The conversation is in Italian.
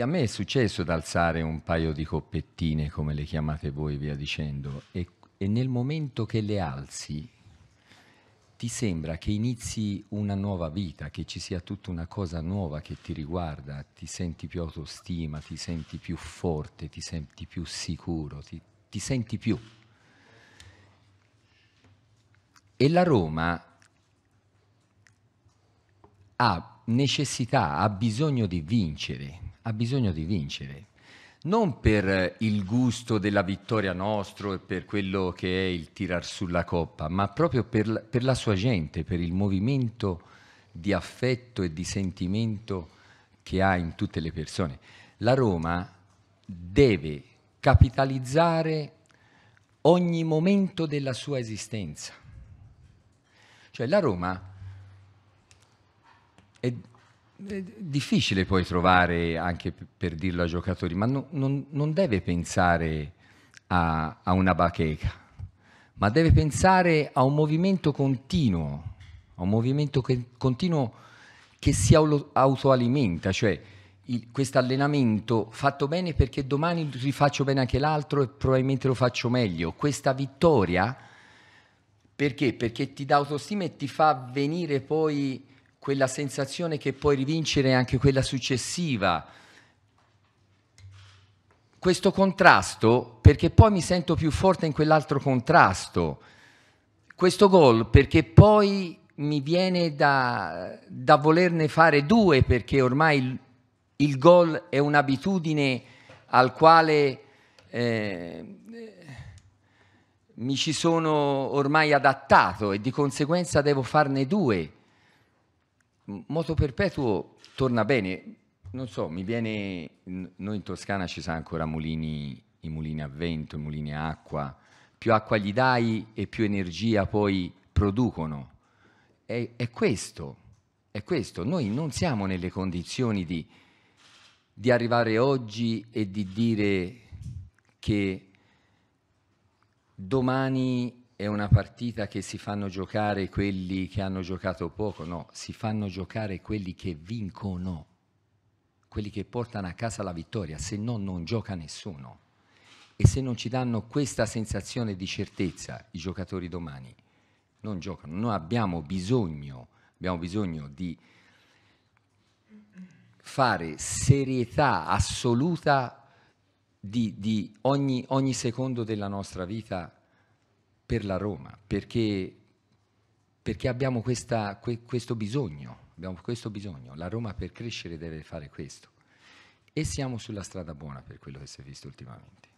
a me è successo ad alzare un paio di coppettine, come le chiamate voi, via dicendo, e, e nel momento che le alzi ti sembra che inizi una nuova vita, che ci sia tutta una cosa nuova che ti riguarda, ti senti più autostima, ti senti più forte, ti senti più sicuro, ti, ti senti più. E la Roma ha necessità, ha bisogno di vincere, ha bisogno di vincere. Non per il gusto della vittoria nostro e per quello che è il tirar sulla coppa, ma proprio per, per la sua gente, per il movimento di affetto e di sentimento che ha in tutte le persone. La Roma deve capitalizzare ogni momento della sua esistenza. Cioè la Roma è, è eh, difficile poi trovare, anche per dirlo a giocatori, ma non, non, non deve pensare a, a, una bacheca, ma deve pensare a un movimento continuo, a un movimento che, continuo che si autoalimenta, cioè questo allenamento fatto bene perché domani rifaccio bene anche l'altro e probabilmente lo faccio meglio. Questa vittoria perché? Perché ti dà autostima e ti fa venire poi quella sensazione che puoi rivincere anche quella successiva. Questo contrasto perché poi mi sento più forte in quell'altro contrasto. Questo gol perché poi mi viene da, da volerne fare due perché ormai il, il gol è un'abitudine al quale eh, mi ci sono ormai adattato e di conseguenza devo farne due. Moto perpetuo torna bene, non so, mi viene, noi in Toscana ci sono ancora mulini, i mulini a vento, i mulini a acqua, più acqua gli dai e più energia poi producono. È, è questo, è questo, noi non siamo nelle condizioni di, di arrivare oggi e di dire che domani è una partita che si fanno giocare quelli che hanno giocato poco, no, si fanno giocare quelli che vincono, quelli che portano a casa la vittoria, se no non gioca nessuno. E se non ci danno questa sensazione di certezza i giocatori domani, non giocano. Noi abbiamo bisogno, abbiamo bisogno di fare serietà assoluta di, di ogni, ogni secondo della nostra vita per la Roma, perché, perché abbiamo questa, que, questo bisogno, abbiamo questo bisogno. La Roma per crescere deve fare questo. E siamo sulla strada buona per quello che si è visto ultimamente.